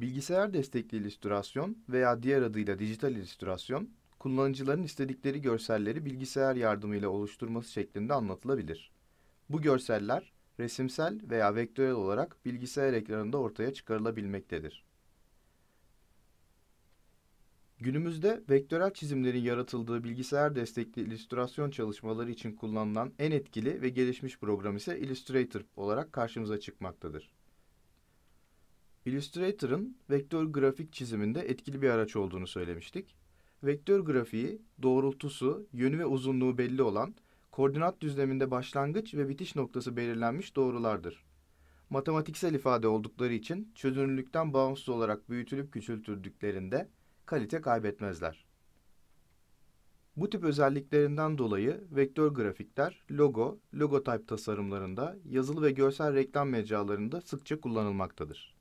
Bilgisayar destekli illüstrasyon veya diğer adıyla dijital illüstrasyon, kullanıcıların istedikleri görselleri bilgisayar yardımıyla oluşturması şeklinde anlatılabilir. Bu görseller resimsel veya vektörel olarak bilgisayar ekranında ortaya çıkarılabilmektedir. Günümüzde vektörel çizimlerin yaratıldığı bilgisayar destekli illüstrasyon çalışmaları için kullanılan en etkili ve gelişmiş program ise Illustrator olarak karşımıza çıkmaktadır. Illustrator'ın vektör grafik çiziminde etkili bir araç olduğunu söylemiştik. Vektör grafiği doğrultusu, yönü ve uzunluğu belli olan, koordinat düzleminde başlangıç ve bitiş noktası belirlenmiş doğrulardır. Matematiksel ifade oldukları için çözünürlükten bağımsız olarak büyütülüp küçültüldüklerinde kalite kaybetmezler. Bu tip özelliklerinden dolayı vektör grafikler logo, logotype tasarımlarında, yazılı ve görsel reklam mecralarında sıkça kullanılmaktadır.